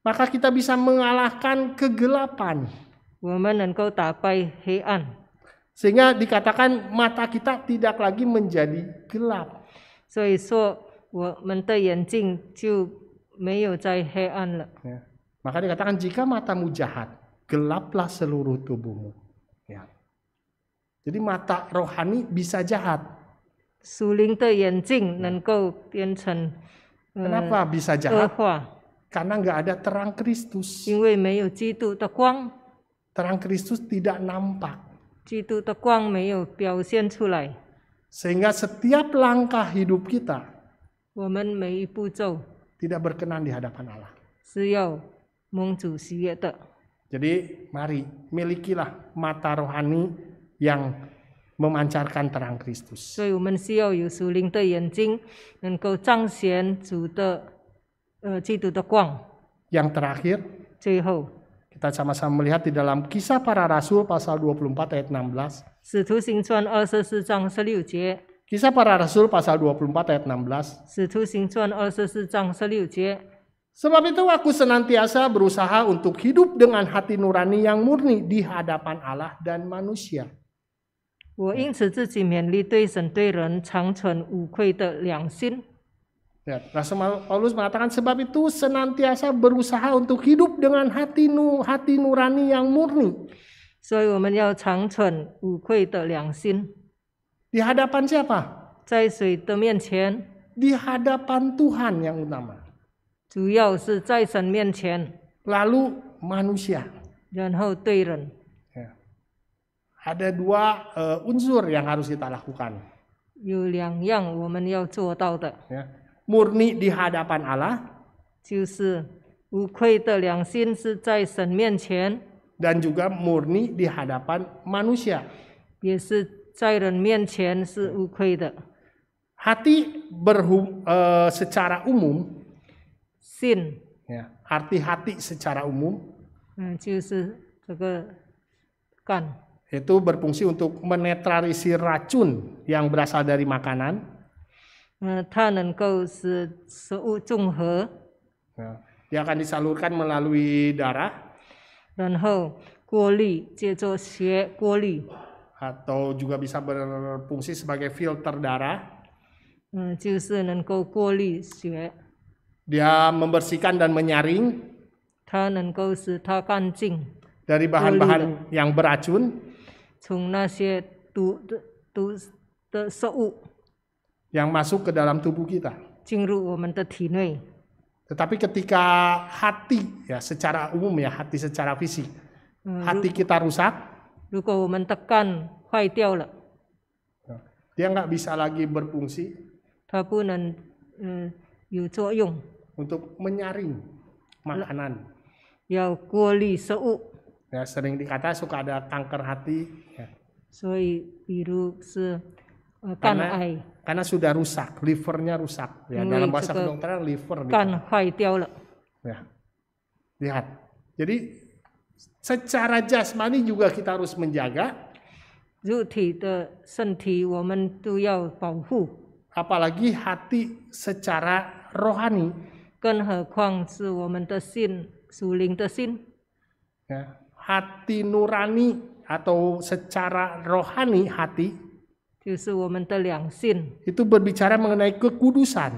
maka kita bisa mengalahkan kegelapan. sehingga dikatakan mata kita tidak lagi menjadi gelap. gelap. Maka dikatakan jika matamu jahat, gelaplah seluruh tubuhmu. Ya. Jadi mata rohani bisa jahat. Suling te yanjing ya. nengkou tianchen. Eh, Kenapa bisa jahat? Karena nggak ada terang Kristus. Terang Kristus tidak nampak. Sehingga setiap langkah hidup kita tidak berkenan di hadapan Allah. Ya, Jadi mari milikilah mata rohani yang memancarkan terang Kristus. 所以我们需要有属灵的眼睛，能够彰显主的，呃，基督的光。Yang e, terakhir. Kita sama sama-sama melihat di dalam kisah para rasul pasal 24 ayat 16. Kisah para rasul pasal 24 ayat 16. 16. Sebab itu aku senantiasa berusaha untuk hidup dengan hati nurani yang murni di hadapan Allah dan manusia. 我因此自己勉励对神对人长存无愧的良心。Ya, Rasul Paulus mengatakan sebab itu senantiasa berusaha untuk hidup dengan hati nu hati nurani yang murni. Di hadapan siapa? Di hadapan Tuhan yang utama. 主要是在神面前，lalu manusia ada dua uh, unsur yang harus kita lakukan. Murni di hadapan Allah. Dan juga murni di hadapan manusia. 也是在人面前是无愧的。Hati berhub, uh, eh, secara umum sin. Ya, arti hati secara umum. Hmm, kan. Itu berfungsi untuk menetralisir racun yang berasal dari makanan. Nah, dia akan disalurkan melalui darah. Dan Atau juga bisa berfungsi sebagai filter darah. Hmm, dia membersihkan dan menyaring kan dari bahan-bahan yang beracun yang masuk ke dalam tubuh kita. Tetapi ketika hati ya secara umum ya hati secara fisik hmm, hati kita rusak. Kan, ya, dia nggak bisa lagi berfungsi untuk menyaring makanan. Ya kuali seu. Ya sering dikata suka ada kanker hati. Ya. Soi biru se eh, kan ai. Karena sudah rusak, livernya rusak. Ya dalam bahasa kedokteran liver. Gitu. Kan hai tiaw le. Ya. Lihat. Jadi secara jasmani juga kita harus menjaga. senti, Apalagi hati secara rohani 更何况是我们的心，属灵的心。Ya, hati nurani atau secara rohani hati itu berbicara mengenai kekudusan.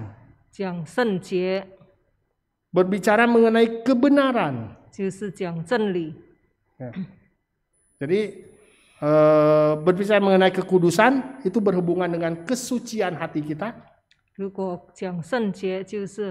Berbicara mengenai kebenaran. Jadi eh, berbicara mengenai kekudusan itu berhubungan dengan kesucian hati kita. 如果讲圣洁，就是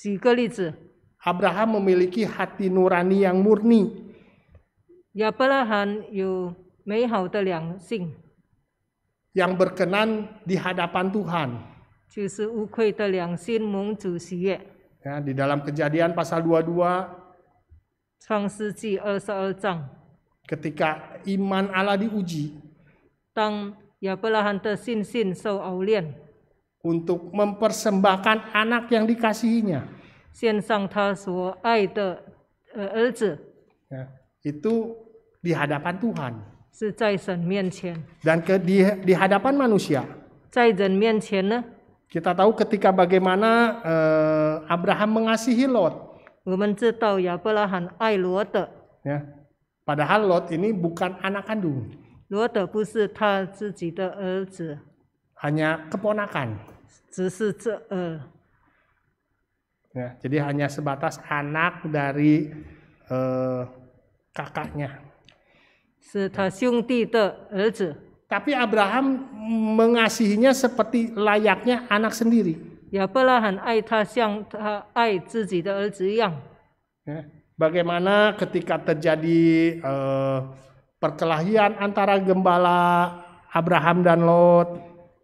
举个例子，Abraham memiliki hati nurani yang murni. Ya yang berkenan di hadapan Tuhan. Ya, di dalam Kejadian pasal 22 er er Ketika iman Allah diuji, untuk mempersembahkan anak yang dikasihinya. itu di hadapan Tuhan. Dan ke, di, di hadapan manusia. Kita tahu ketika bagaimana uh, Abraham mengasihi Lot. Ya, padahal Lot ini bukan anak kandung. 罗德不是他自己的儿子。hanya keponakan. Ya, jadi hanya sebatas anak dari uh, kakaknya. Tapi Abraham mengasihinya seperti layaknya anak sendiri. Ya, ya bagaimana ketika terjadi uh, perkelahian antara gembala Abraham dan Lot?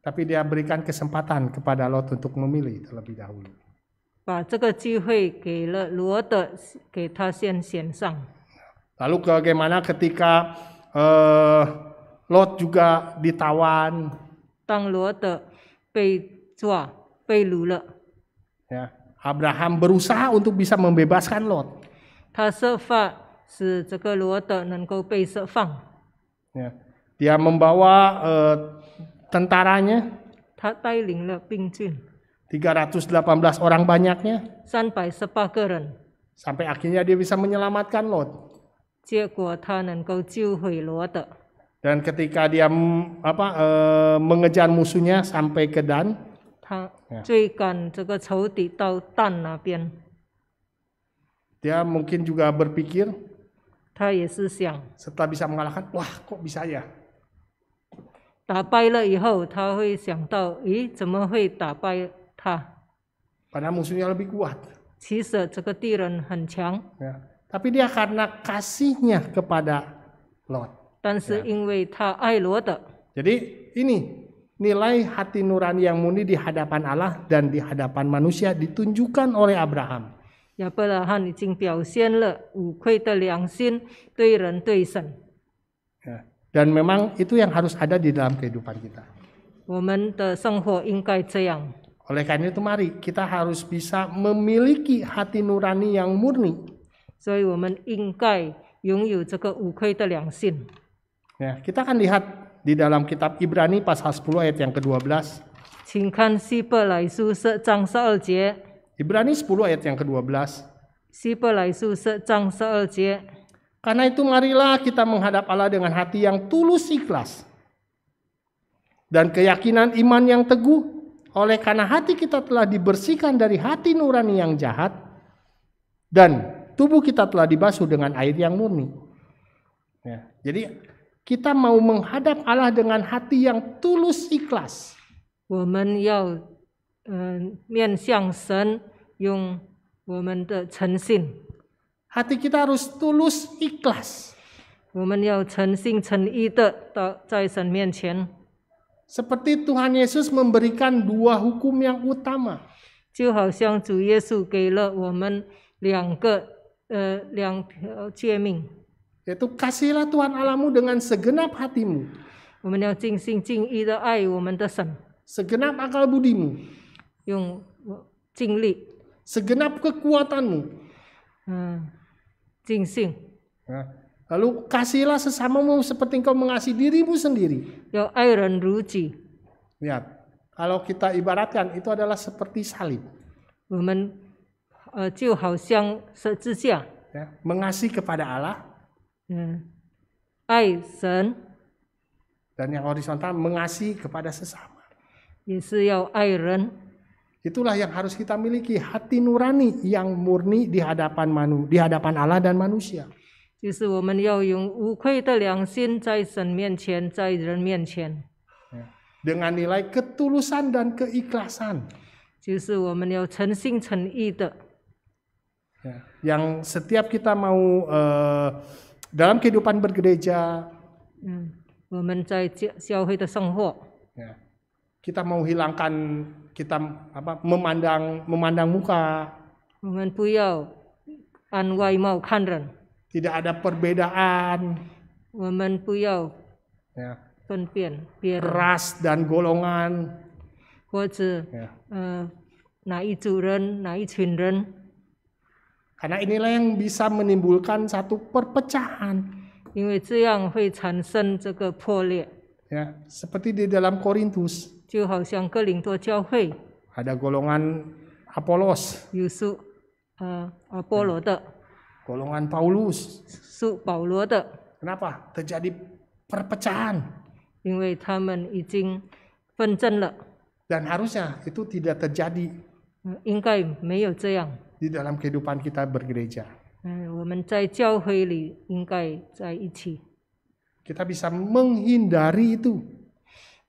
tapi dia berikan kesempatan kepada Lot untuk memilih terlebih dahulu. Lalu bagaimana ketika uh, Lot juga ditawan? Ya, Abraham berusaha untuk bisa membebaskan Lot. Ya, dia membawa uh, tentaranya 318 orang banyaknya sampai sampai akhirnya dia bisa menyelamatkan Lot. dan ketika dia apa e, mengejar musuhnya sampai ke Dan, ya. dia Ya. mungkin juga berpikir setelah bisa mengalahkan, wah kok bisa ya? Padahal musuhnya lebih kuat. Tapi dia karena kasihnya kepada Lot. 但是因为他爱罗德。Jadi ini nilai hati nurani yang murni di hadapan Allah dan di hadapan manusia ditunjukkan oleh Abraham. Ya, dan memang itu yang harus ada di dalam kehidupan kita. Oleh karena itu mari kita harus bisa memiliki hati nurani yang murni. Ya, kita akan lihat di dalam kitab Ibrani pasal 10 ayat yang ke-12. Ibrani 10 ayat yang ke-12. Karena itu marilah kita menghadap Allah dengan hati yang tulus ikhlas. Dan keyakinan iman yang teguh. Oleh karena hati kita telah dibersihkan dari hati nurani yang jahat. Dan tubuh kita telah dibasuh dengan air yang murni. Ya, jadi kita mau menghadap Allah dengan hati yang tulus ikhlas. 我们要嗯、呃、面向神，用我们的诚信。Hati kita harus tulus ikhlas. Seperti Tuhan Yesus memberikan dua hukum yang utama. Eh, eh, Yaitu kasihilah Tuhan Allahmu dengan segenap hatimu. Segenap akal budimu. Segenap kekuatanmu. Hmm sing Nah, lalu kasihlah sesamamu seperti engkau mengasihi dirimu sendiri. Yo ya, iron ruci. Lihat, ya, kalau kita ibaratkan itu adalah seperti salib. Women, uh, eh, ya, mengasihi kepada Allah. yeah. I, son. Dan yang horizontal mengasihi kepada sesama. 也是要爱人。Ya, Itulah yang harus kita miliki, hati nurani yang murni di hadapan manu, di hadapan Allah dan manusia. Ya. Dengan nilai ketulusan dan keikhlasan. Ya. yang setiap kita mau uh, dalam kehidupan bergereja. Ya. kita mau hilangkan kita apa memandang memandang muka. dengan puyau anwai mau kanren Tidak ada perbedaan. Waman puyau. Ya. Penpian, biar. Ras dan golongan. Wajah. Ya. Eh, nah itu ren, nah itu ren. Karena inilah yang bisa menimbulkan satu perpecahan. Ya, seperti di dalam Korintus ada golongan Apolos Yusuf, de. Uh, golongan Paulus de. kenapa terjadi perpecahan Karena dan harusnya itu tidak terjadi terjadi. Uh, di dalam kehidupan kita bergereja uh, Kita bisa menghindari itu.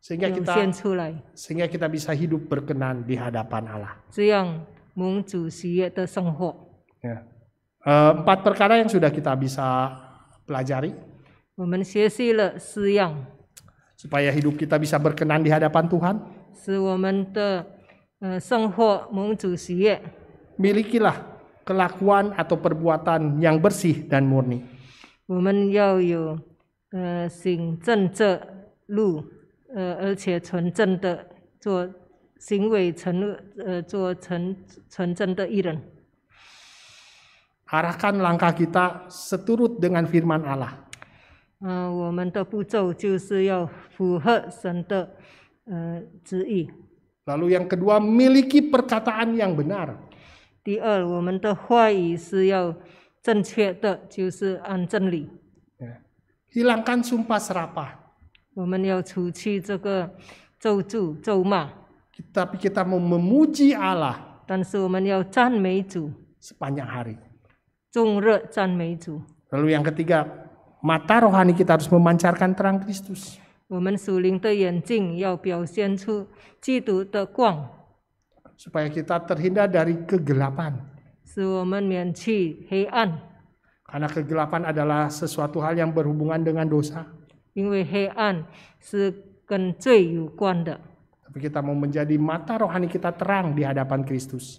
sehingga kita sehingga kita bisa hidup berkenan di hadapan Allah. Uh, empat perkara yang sudah kita bisa pelajari. Supaya hidup kita bisa berkenan di hadapan Tuhan. Eh, Milikilah kelakuan atau perbuatan yang bersih dan murni. 呃，而且纯正的做行为成呃做成纯正的艺人。Arahkan langkah kita seturut dengan firman Allah. Lalu yang kedua miliki perkataan yang benar. Hilangkan sumpah serapah. 我们要除去这个咒诅、咒骂。Tapi kita mau memuji Allah. Sepanjang hari. Lalu yang ketiga, mata rohani kita harus memancarkan terang Kristus. Supaya kita terhindar dari kegelapan. Karena kegelapan adalah sesuatu hal yang berhubungan dengan dosa. 因为黑暗是跟罪有关的。Tapi kita mau menjadi mata rohani kita terang di hadapan Kristus.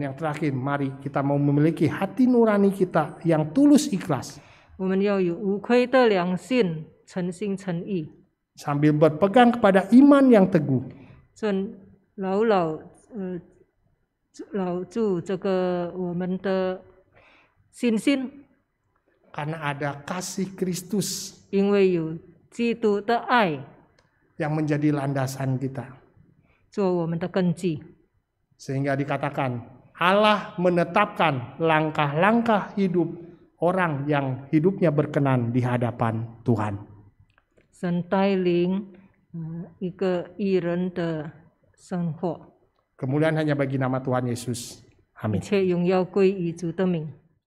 yang terakhir, mari kita mau memiliki hati nurani kita yang tulus ikhlas. Sambil berpegang kepada iman yang teguh. 准牢牢呃牢住这个我们的 sin karena ada kasih Kristus yang menjadi landasan kita. Sehingga dikatakan Allah menetapkan langkah-langkah hidup orang yang hidupnya berkenan di hadapan Tuhan. Eh, Kemudian hanya bagi nama Tuhan Yesus. Amin.